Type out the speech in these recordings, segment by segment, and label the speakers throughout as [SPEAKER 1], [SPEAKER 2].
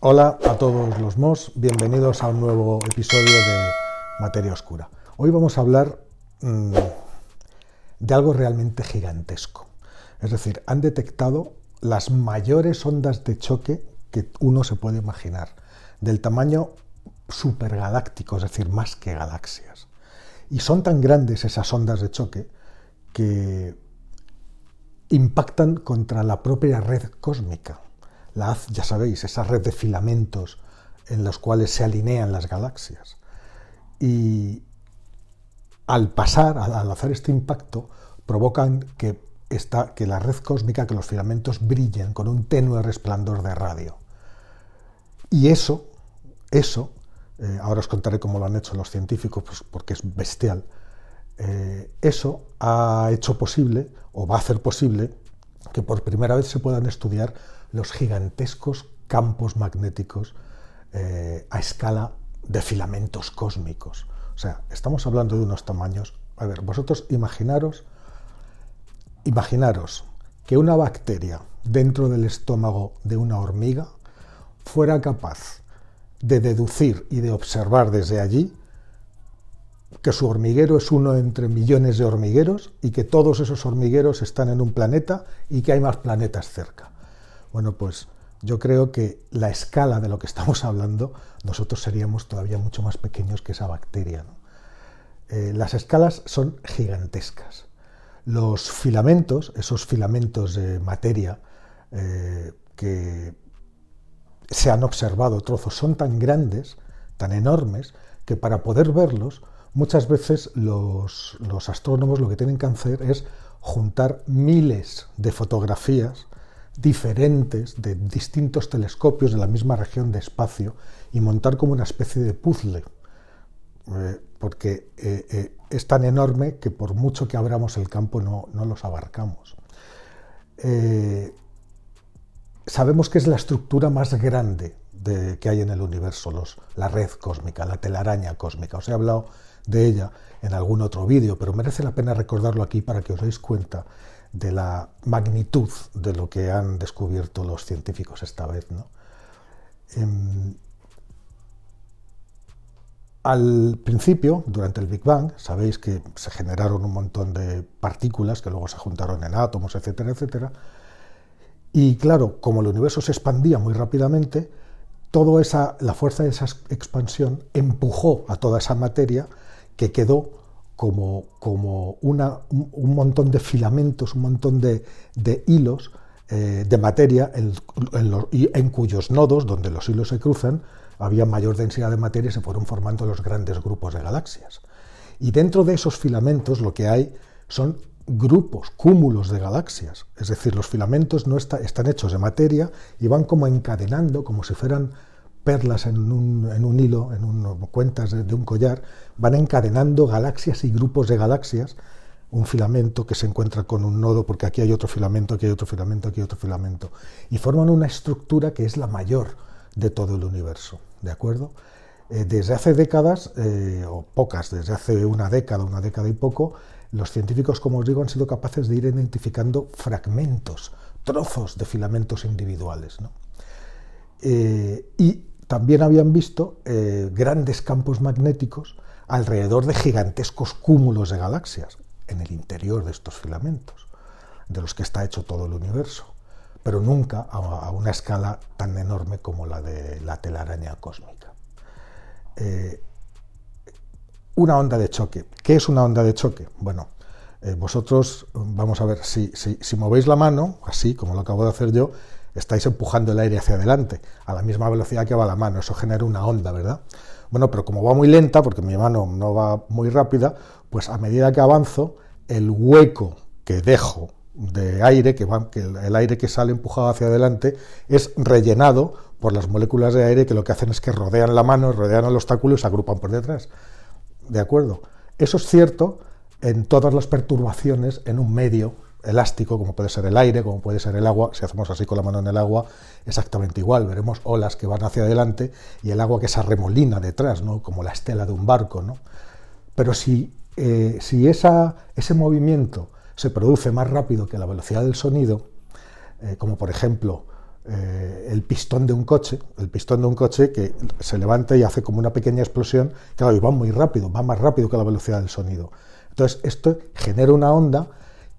[SPEAKER 1] Hola a todos los MOS, bienvenidos a un nuevo episodio de Materia Oscura. Hoy vamos a hablar mm, de algo realmente gigantesco. Es decir, han detectado las mayores ondas de choque que uno se puede imaginar, del tamaño supergaláctico, es decir, más que galaxias. Y son tan grandes esas ondas de choque que impactan contra la propia red cósmica la haz, ya sabéis, esa red de filamentos en los cuales se alinean las galaxias. Y al pasar, al hacer este impacto, provocan que, que la red cósmica, que los filamentos brillen con un tenue resplandor de radio. Y eso, eso, eh, ahora os contaré cómo lo han hecho los científicos, pues, porque es bestial, eh, eso ha hecho posible, o va a hacer posible, que por primera vez se puedan estudiar los gigantescos campos magnéticos eh, a escala de filamentos cósmicos. O sea, estamos hablando de unos tamaños. A ver, vosotros imaginaros, imaginaros que una bacteria dentro del estómago de una hormiga fuera capaz de deducir y de observar desde allí que su hormiguero es uno entre millones de hormigueros y que todos esos hormigueros están en un planeta y que hay más planetas cerca. Bueno, pues yo creo que la escala de lo que estamos hablando, nosotros seríamos todavía mucho más pequeños que esa bacteria. Eh, las escalas son gigantescas. Los filamentos, esos filamentos de materia eh, que se han observado trozos, son tan grandes, tan enormes, que para poder verlos, muchas veces los astrónomos lo que tienen que hacer es juntar miles de fotografías diferentes de distintos telescopios de la misma región de espacio y montar como una especie de puzzle, eh, porque eh, eh, es tan enorme que por mucho que abramos el campo no, los abarcamos. sabemos que es la estructura más grande que hay en el universo, la red cósmica, la telaraña cósmica. Os he hablado de ella en algún otro vídeo, pero merece la pena recordarlo aquí para que os deis cuenta de la magnitud de lo que han descubierto los científicos esta vez. Em, al principio, durante el Big Bang, sabéis que se generaron un montón de partículas que luego se juntaron en átomos, etcétera, etcétera. Y claro, como el universo se expandía muy rápidamente, toda esa, la fuerza de esa expansión empujó a toda esa materia que quedó como, un, montón de filamentos, un montón de, hilos eh, de materia en, cuyos nodos, donde los hilos se cruzan, había mayor densidad de materia y se fueron formando los grandes grupos de galaxias. Y dentro de esos filamentos lo que hay son grupos, cúmulos de galaxias. Es decir, los filamentos no están hechos de materia y van como encadenando, como si fueran perlas en un, hilo, en un, cuentas de, un collar, van encadenando galaxias y grupos de galaxias, un filamento que se encuentra con un nodo, porque aquí hay otro filamento, aquí hay otro filamento, aquí hay otro filamento, y forman una estructura que es la mayor de todo el universo, ¿de acuerdo? Eh, desde hace décadas, eh, o pocas, desde hace una década, una década y poco, los científicos, como os digo, han sido capaces de ir identificando fragmentos, trozos de filamentos individuales. ¿no? Eh, y también habían visto eh, grandes campos magnéticos alrededor de gigantescos cúmulos de galaxias en el interior de estos filamentos, de los que está hecho todo el universo, pero nunca a, una escala tan enorme como la de la telaraña cósmica. Eh, una onda de choque. ¿Qué es una onda de choque? Bueno, eh, vosotros, vamos a ver, si, si movéis la mano, así como lo acabo de hacer yo, estáis empujando el aire hacia adelante a la misma velocidad que va la mano, eso genera una onda, ¿verdad? Bueno, pero como va muy lenta, porque mi mano no va muy rápida, pues a medida que avanzo, el hueco que dejo de aire, que, va, que el aire que sale empujado hacia adelante, es rellenado por las moléculas de aire que lo que hacen es que rodean la mano, rodean el obstáculo y se agrupan por detrás. ¿De acuerdo? Eso es cierto en todas las perturbaciones en un medio elástico, como puede ser el aire, como puede ser el agua. Si hacemos así con la mano en el agua, exactamente igual. Veremos olas que van hacia adelante y el agua que se arremolina detrás, ¿no? como la estela de un barco. ¿no? Pero si, eh, si esa, ese movimiento se produce más rápido que la velocidad del sonido, eh, como por ejemplo eh, el pistón de un coche, el pistón de un coche que se levanta y hace como una pequeña explosión, claro, y va muy rápido, va más rápido que la velocidad del sonido. Entonces, esto genera una onda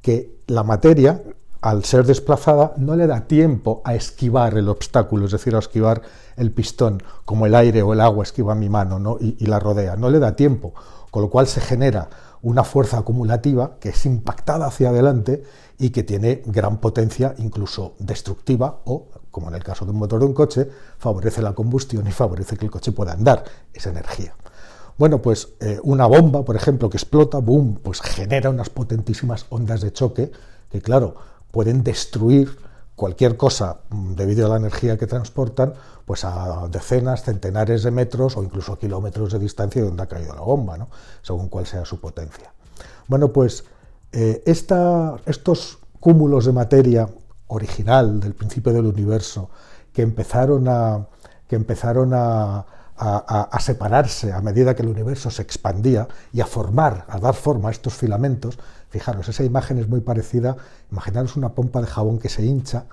[SPEAKER 1] que la materia, al ser desplazada, no le da tiempo a esquivar el obstáculo, es decir, a esquivar el pistón, como el aire o el agua esquiva mi mano y, y la rodea. No le da tiempo, con lo cual se genera una fuerza acumulativa que es impactada hacia adelante y que tiene gran potencia, incluso destructiva, o, como en el caso de un motor de un coche, favorece la combustión y favorece que el coche pueda andar esa energía. Bueno, pues eh, una bomba, por ejemplo, que explota, boom, pues genera unas potentísimas ondas de choque que, claro, pueden destruir cualquier cosa mm, debido a la energía que transportan, pues a decenas, centenares de metros o incluso kilómetros de distancia de donde ha caído la bomba, según cuál sea su potencia. Bueno, pues eh, estos cúmulos de materia original del principio del universo que empezaron a, que empezaron a a, separarse a medida que el universo se expandía y a formar, a dar forma a estos filamentos. Fijaros, esa imagen es muy parecida, imaginaros una pompa de jabón que se hincha,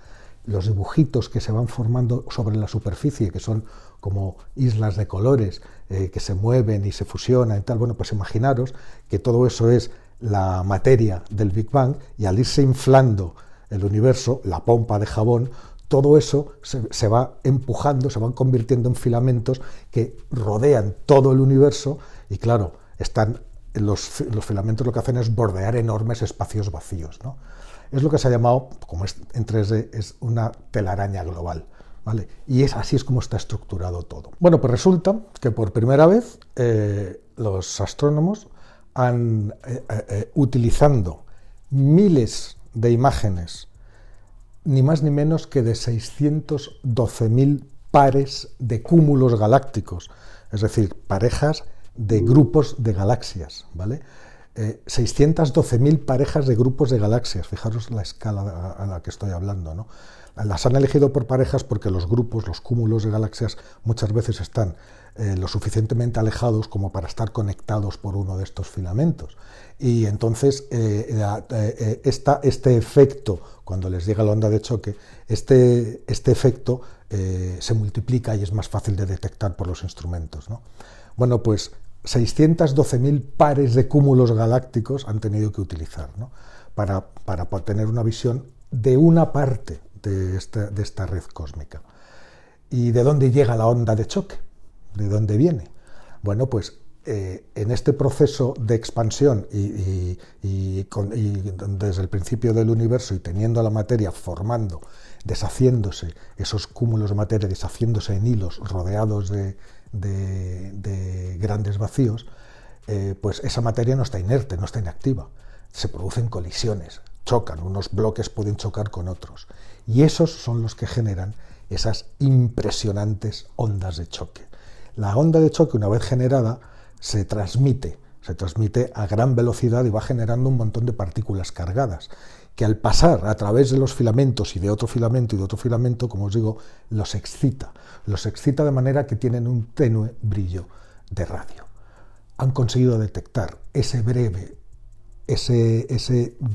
[SPEAKER 1] los dibujitos que se van formando sobre la superficie, que son como islas de colores eh, que se mueven y se fusionan y tal. Bueno, pues imaginaros que todo eso es la materia del Big Bang y al irse inflando el universo, la pompa de jabón, todo eso se, va empujando, se van convirtiendo en filamentos que rodean todo el universo y claro, están los, filamentos lo que hacen es bordear enormes espacios vacíos. ¿no? Es lo que se ha llamado, como es en 3D, es una telaraña global. ¿vale? Y es así es como está estructurado todo. Bueno, pues resulta que por primera vez eh, los astrónomos han, eh, eh, utilizando miles de imágenes ni más ni menos que de 612.000 pares de cúmulos galácticos, es decir, parejas de grupos de galaxias, ¿vale? 612.000 eh, parejas de grupos de galaxias, fijaros la escala a la que estoy hablando, ¿no? Las han elegido por parejas porque los grupos, los cúmulos de galaxias muchas veces están eh, lo suficientemente alejados como para estar conectados por uno de estos filamentos. Y entonces eh, eh, este efecto, cuando les llega la onda de choque, este, este efecto se multiplica y es más fácil de detectar por los instrumentos. Bueno, pues 612.000 pares de cúmulos galácticos han tenido que utilizar para tener una visión de una parte de esta, red cósmica. ¿Y de dónde llega la onda de choque? ¿De dónde viene? Bueno, pues eh, en este proceso de expansión y, desde el principio del universo y teniendo la materia formando, deshaciéndose, esos cúmulos de materia deshaciéndose en hilos rodeados de, grandes vacíos, eh, pues esa materia no está inerte, no está inactiva. Se producen colisiones, chocan, unos bloques pueden chocar con otros. Y esos son los que generan esas impresionantes ondas de choque. La onda de choque, una vez generada, se transmite, se transmite a gran velocidad y va generando un montón de partículas cargadas, que al pasar a través de los filamentos y de otro filamento y de otro filamento, como os digo, los excita. Los excita de manera que tienen un tenue brillo de radio. Han conseguido detectar ese breve ese,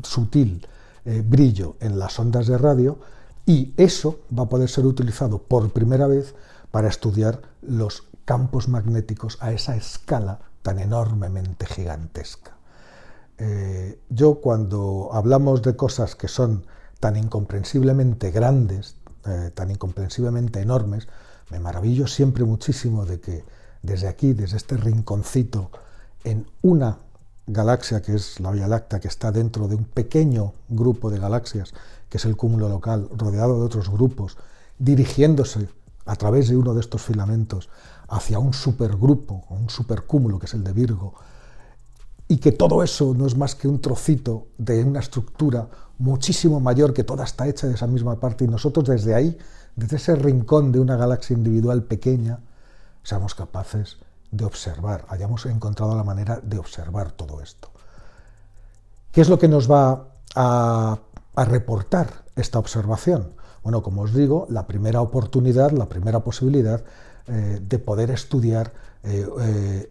[SPEAKER 1] sutil eh, brillo en las ondas de radio y eso va a poder ser utilizado por primera vez para estudiar los campos magnéticos a esa escala tan enormemente gigantesca. Eh, yo cuando hablamos de cosas que son tan incomprensiblemente grandes, eh, tan incomprensiblemente enormes, me maravillo siempre muchísimo de que desde aquí, desde este rinconcito, en una galaxia, que es la Vía Láctea, que está dentro de un pequeño grupo de galaxias, que es el cúmulo local, rodeado de otros grupos, dirigiéndose a través de uno de estos filamentos hacia un supergrupo, un supercúmulo, que es el de Virgo, y que todo eso no es más que un trocito de una estructura muchísimo mayor que toda está hecha de esa misma parte y nosotros desde ahí, desde ese rincón de una galaxia individual pequeña, seamos capaces de observar, hayamos encontrado la manera de observar todo esto. ¿Qué es lo que nos va a, reportar esta observación? Bueno, como os digo, la primera oportunidad, la primera posibilidad eh, de poder estudiar eh, eh,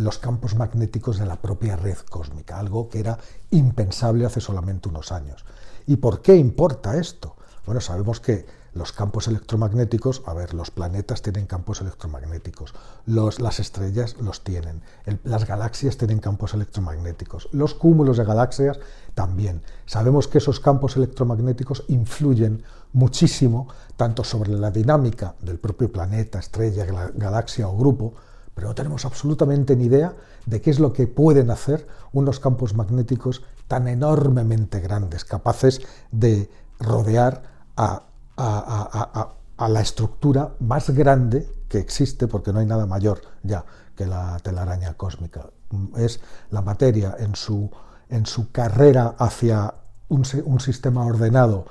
[SPEAKER 1] los campos magnéticos de la propia red cósmica, algo que era impensable hace solamente unos años. ¿Y por qué importa esto? Bueno, sabemos que los campos electromagnéticos, a ver, los planetas tienen campos electromagnéticos, los, las estrellas los tienen, las galaxias tienen campos electromagnéticos, los cúmulos de galaxias también. Sabemos que esos campos electromagnéticos influyen muchísimo tanto sobre la dinámica del propio planeta, estrella, galaxia o grupo, pero no tenemos absolutamente ni idea de qué es lo que pueden hacer unos campos magnéticos tan enormemente grandes, capaces de rodear a a, la estructura más grande que existe, porque no hay nada mayor ya que la telaraña cósmica. Es la materia en su, en su carrera hacia un sistema ordenado,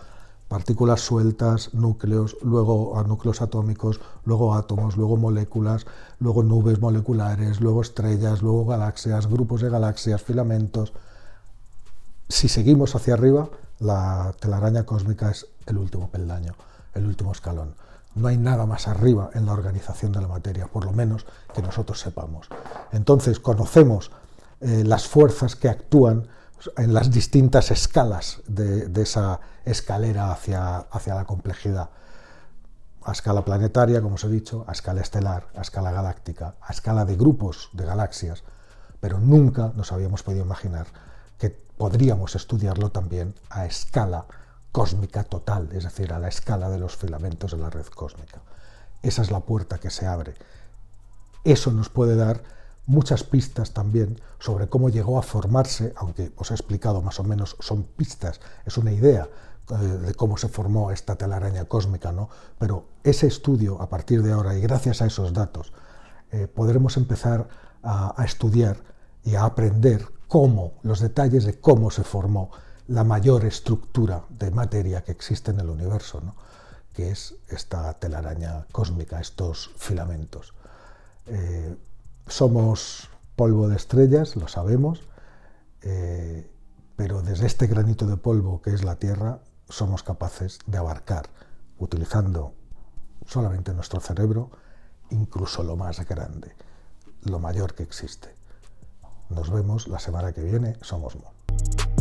[SPEAKER 1] partículas sueltas, núcleos, luego núcleos atómicos, luego átomos, luego moléculas, luego nubes moleculares, luego estrellas, luego galaxias, grupos de galaxias, filamentos. Si seguimos hacia arriba, la telaraña cósmica es el último peldaño, el último escalón. No hay nada más arriba en la organización de la materia, por lo menos que nosotros sepamos. Entonces conocemos eh, las fuerzas que actúan en las distintas escalas de, de esa escalera hacia, hacia la complejidad a escala planetaria, como os he dicho, a escala estelar, a escala galáctica, a escala de grupos de galaxias, pero nunca nos habíamos podido imaginar que podríamos estudiarlo también a escala cósmica total, es decir, a la escala de los filamentos de la red cósmica. Esa es la puerta que se abre. Eso nos puede dar muchas pistas también sobre cómo llegó a formarse, aunque os he explicado más o menos, son pistas, es una idea eh, de cómo se formó esta telaraña cósmica, ¿no? Pero ese estudio a partir de ahora y gracias a esos datos eh, podremos empezar a, a estudiar y a aprender cómo, los detalles de cómo se formó la mayor estructura de materia que existe en el universo, que es esta telaraña cósmica, estos filamentos. Eh, somos polvo de estrellas, lo sabemos, eh, pero desde este granito de polvo que es la Tierra somos capaces de abarcar, utilizando solamente nuestro cerebro, incluso lo más grande, lo mayor que existe. Nos vemos la semana que viene. Somos Mo.